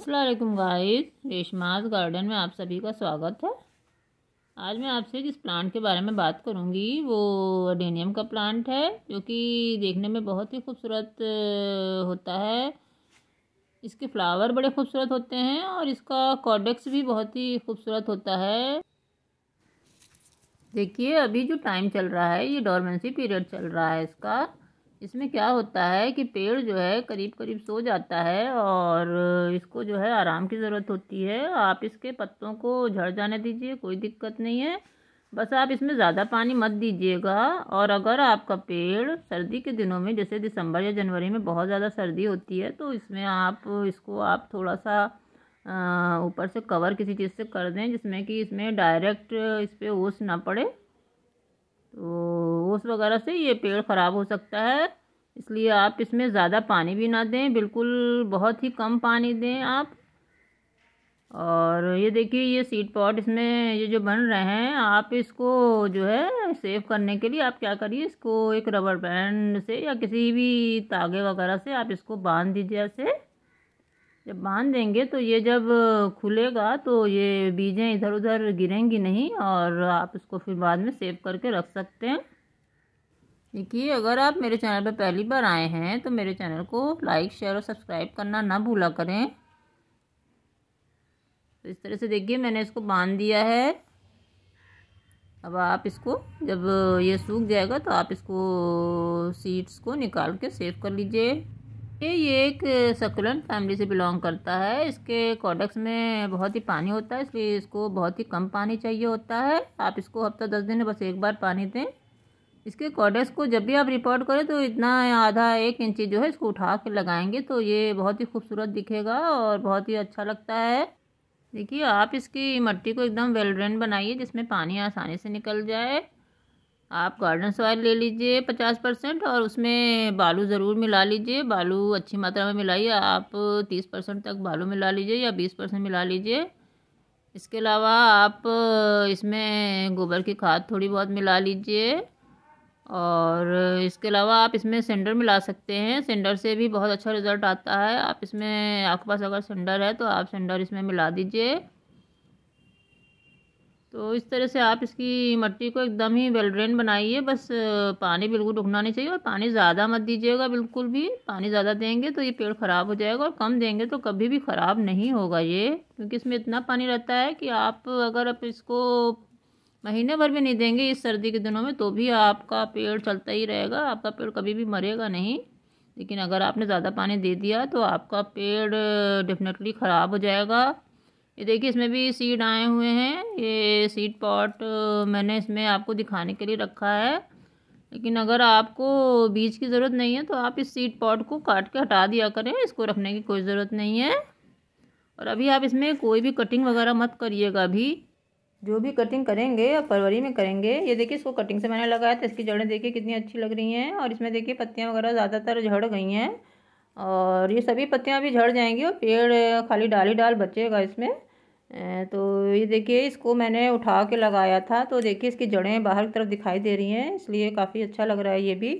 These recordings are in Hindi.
असलम गाइस रेशमाज गार्डन में आप सभी का स्वागत है आज मैं आपसे जिस प्लांट के बारे में बात करूंगी वो अडेनियम का प्लांट है जो कि देखने में बहुत ही खूबसूरत होता है इसके फ्लावर बड़े खूबसूरत होते हैं और इसका कॉडेक्स भी बहुत ही खूबसूरत होता है देखिए अभी जो टाइम चल रहा है ये डॉर्मेंसी पीरियड चल रहा है इसका इसमें क्या होता है कि पेड़ जो है करीब करीब सो जाता है और इसको जो है आराम की ज़रूरत होती है आप इसके पत्तों को झड़ जाने दीजिए कोई दिक्कत नहीं है बस आप इसमें ज़्यादा पानी मत दीजिएगा और अगर आपका पेड़ सर्दी के दिनों में जैसे दिसंबर या जनवरी में बहुत ज़्यादा सर्दी होती है तो इसमें आप इसको आप थोड़ा सा ऊपर से कवर किसी चीज़ से कर दें जिसमें कि इसमें डायरेक्ट इस पर ओस ना पड़े तो ओस वगैरह से ये पेड़ ख़राब हो सकता है इसलिए आप इसमें ज़्यादा पानी भी ना दें बिल्कुल बहुत ही कम पानी दें आप और ये देखिए ये सीड पॉट इसमें ये जो बन रहे हैं आप इसको जो है सेव करने के लिए आप क्या करिए इसको एक रबर बैंड से या किसी भी तागे वगैरह से आप इसको बांध दीजिए ऐसे जब बांध देंगे तो ये जब खुलेगा तो ये बीजें इधर उधर गिरेंगी नहीं और आप इसको फिर बाद में सेव करके रख सकते हैं देखिए अगर आप मेरे चैनल पर पहली बार आए हैं तो मेरे चैनल को लाइक शेयर और सब्सक्राइब करना ना भूला करें तो इस तरह से देखिए मैंने इसको बांध दिया है अब आप इसको जब ये सूख जाएगा तो आप इसको सीड्स को निकाल के सेव कर लीजिए ये ये एक सकुलेंट फैमिली से बिलोंग करता है इसके कॉडक्स में बहुत ही पानी होता है इसलिए इसको बहुत ही कम पानी चाहिए होता है आप इसको हफ्ता दस दिन में बस एक बार पानी दें इसके कॉडक्स को जब भी आप रिपोर्ट करें तो इतना आधा एक इंची जो है इसको उठा के लगाएंगे तो ये बहुत ही खूबसूरत दिखेगा और बहुत ही अच्छा लगता है देखिए आप इसकी मट्टी को एकदम वेल ड्रेन बनाइए जिसमें पानी आसानी से निकल जाए आप गार्डन सॉयल ले लीजिए पचास परसेंट और उसमें बालू ज़रूर मिला लीजिए बालू अच्छी मात्रा में मिलाइए आप तीस परसेंट तक बालू मिला लीजिए या बीस परसेंट मिला लीजिए इसके अलावा आप इसमें गोबर की खाद थोड़ी बहुत मिला लीजिए और इसके अलावा आप इसमें सेंडर मिला सकते हैं सेंडर से भी बहुत अच्छा रिज़ल्ट आता है आप इसमें आपके पास अगर सेंडर है तो आप सेंडर इसमें मिला दीजिए तो इस तरह से आप इसकी मट्टी को एकदम ही वेल ड्रेन बनाइए बस पानी बिल्कुल रुकना नहीं चाहिए और पानी ज़्यादा मत दीजिएगा बिल्कुल भी पानी ज़्यादा देंगे तो ये पेड़ ख़राब हो जाएगा और कम देंगे तो कभी भी ख़राब नहीं होगा ये क्योंकि इसमें इतना पानी रहता है कि आप अगर आप इसको महीने भर भी नहीं देंगे इस सर्दी के दिनों में तो भी आपका पेड़ चलता ही रहेगा आपका पेड़ कभी भी मरेगा नहीं लेकिन अगर आपने ज़्यादा पानी दे दिया तो आपका पेड़ डेफिनेटली ख़राब हो जाएगा ये देखिए इसमें भी सीड आए हुए हैं ये सीड पॉट मैंने इसमें आपको दिखाने के लिए रखा है लेकिन अगर आपको बीज की ज़रूरत नहीं है तो आप इस सीड पॉट को काट के हटा दिया करें इसको रखने की कोई ज़रूरत नहीं है और अभी आप इसमें कोई भी कटिंग वगैरह मत करिएगा अभी जो भी कटिंग करेंगे या फरवरी में करेंगे ये देखिए इसको कटिंग से मैंने लगाया था इसकी जड़ें देखिए कितनी अच्छी लग रही हैं और इसमें देखिए पत्तियाँ वगैरह ज़्यादातर झड़ गई हैं और ये सभी पत्तियाँ अभी झड़ जाएंगी और पेड़ खाली डाल ही डाल बचेगा इसमें तो ये देखिए इसको मैंने उठा के लगाया था तो देखिए इसकी जड़ें बाहर की तरफ दिखाई दे रही हैं इसलिए काफ़ी अच्छा लग रहा है ये भी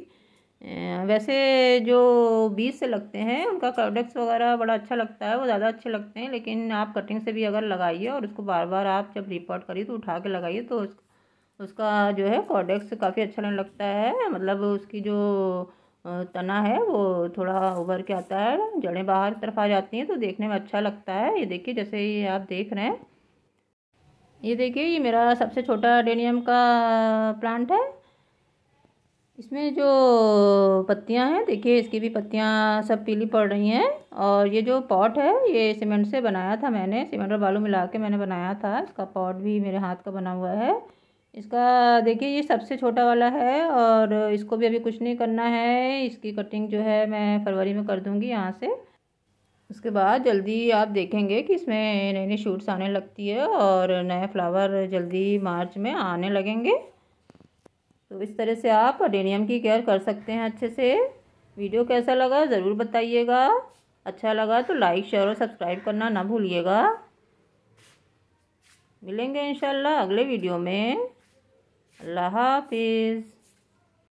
वैसे जो बीज से लगते हैं उनका प्रोडक्ट्स वगैरह बड़ा अच्छा लगता है वो ज़्यादा अच्छे लगते हैं लेकिन आप कटिंग से भी अगर लगाइए और उसको बार बार आप जब रिपोर्ट करिए तो उठा के लगाइए तो उसका जो है प्रोडक्ट्स काफ़ी अच्छा लगने लगता है मतलब उसकी जो तना है वो थोड़ा उभर के आता है जड़ें बाहर तरफ आ जाती हैं तो देखने में अच्छा लगता है ये देखिए जैसे ये आप देख रहे हैं ये देखिए ये मेरा सबसे छोटा डेनियम का प्लांट है इसमें जो पत्तियां हैं देखिए इसकी भी पत्तियां सब पीली पड़ रही हैं और ये जो पॉट है ये सीमेंट से बनाया था मैंने सीमेंट और बालू मिला के मैंने बनाया था इसका पॉट भी मेरे हाथ का बना हुआ है इसका देखिए ये सबसे छोटा वाला है और इसको भी अभी कुछ नहीं करना है इसकी कटिंग जो है मैं फरवरी में कर दूँगी यहाँ से उसके बाद जल्दी आप देखेंगे कि इसमें नई नई शूट्स आने लगती है और नए फ्लावर जल्दी मार्च में आने लगेंगे तो इस तरह से आप अडेनियम की केयर कर सकते हैं अच्छे से वीडियो कैसा लगा ज़रूर बताइएगा अच्छा लगा तो लाइक शेयर और सब्सक्राइब करना ना भूलिएगा मिलेंगे इंशाल्लाह अगले वीडियो में Allah Hafiz.